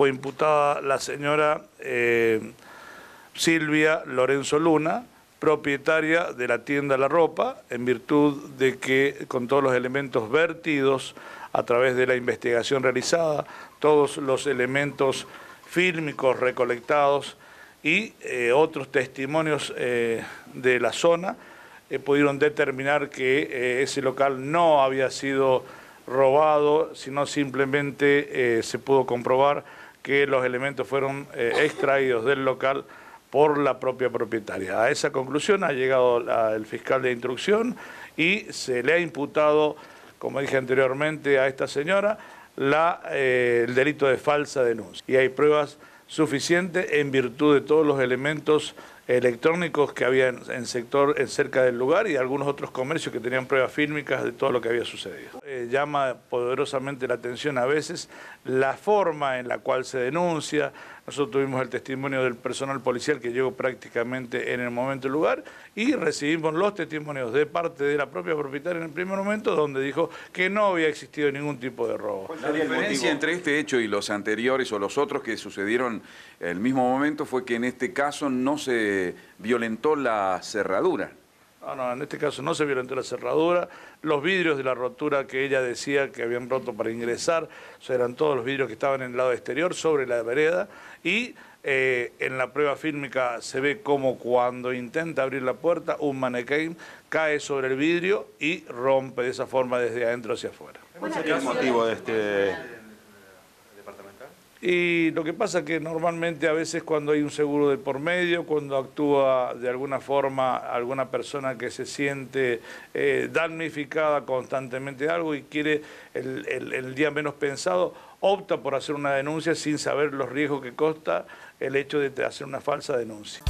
fue imputada la señora eh, Silvia Lorenzo Luna, propietaria de la tienda La Ropa, en virtud de que con todos los elementos vertidos a través de la investigación realizada, todos los elementos fílmicos recolectados y eh, otros testimonios eh, de la zona, pudieron determinar que ese local no había sido robado, sino simplemente se pudo comprobar que los elementos fueron eh, extraídos del local por la propia propietaria. A esa conclusión ha llegado el fiscal de instrucción y se le ha imputado, como dije anteriormente, a esta señora eh, el delito de falsa denuncia. Y hay pruebas suficientes en virtud de todos los elementos electrónicos que había en, sector cerca del lugar y algunos otros comercios que tenían pruebas fílmicas de todo lo que había sucedido. Eh, llama poderosamente la atención a veces la forma en la cual se denuncia. Nosotros tuvimos el testimonio del personal policial que llegó prácticamente en el momento del lugar y recibimos los testimonios de parte de la propia propietaria en el primer momento donde dijo que no había existido ningún tipo de robo. la diferencia entre este hecho y los anteriores o los otros que sucedieron el mismo momento fue que en este caso no se violentó la cerradura. No, no, en este caso no se violentó la cerradura, los vidrios de la rotura que ella decía que habían roto para ingresar, eran todos los vidrios que estaban en el lado exterior, sobre la vereda, y eh, en la prueba fílmica se ve como cuando intenta abrir la puerta, un manequín cae sobre el vidrio y rompe de esa forma desde adentro hacia afuera. ¿Cuál el motivo de este y lo que pasa es que normalmente a veces cuando hay un seguro de por medio, cuando actúa de alguna forma alguna persona que se siente eh, damnificada constantemente de algo y quiere el, el, el día menos pensado, opta por hacer una denuncia sin saber los riesgos que costa el hecho de hacer una falsa denuncia.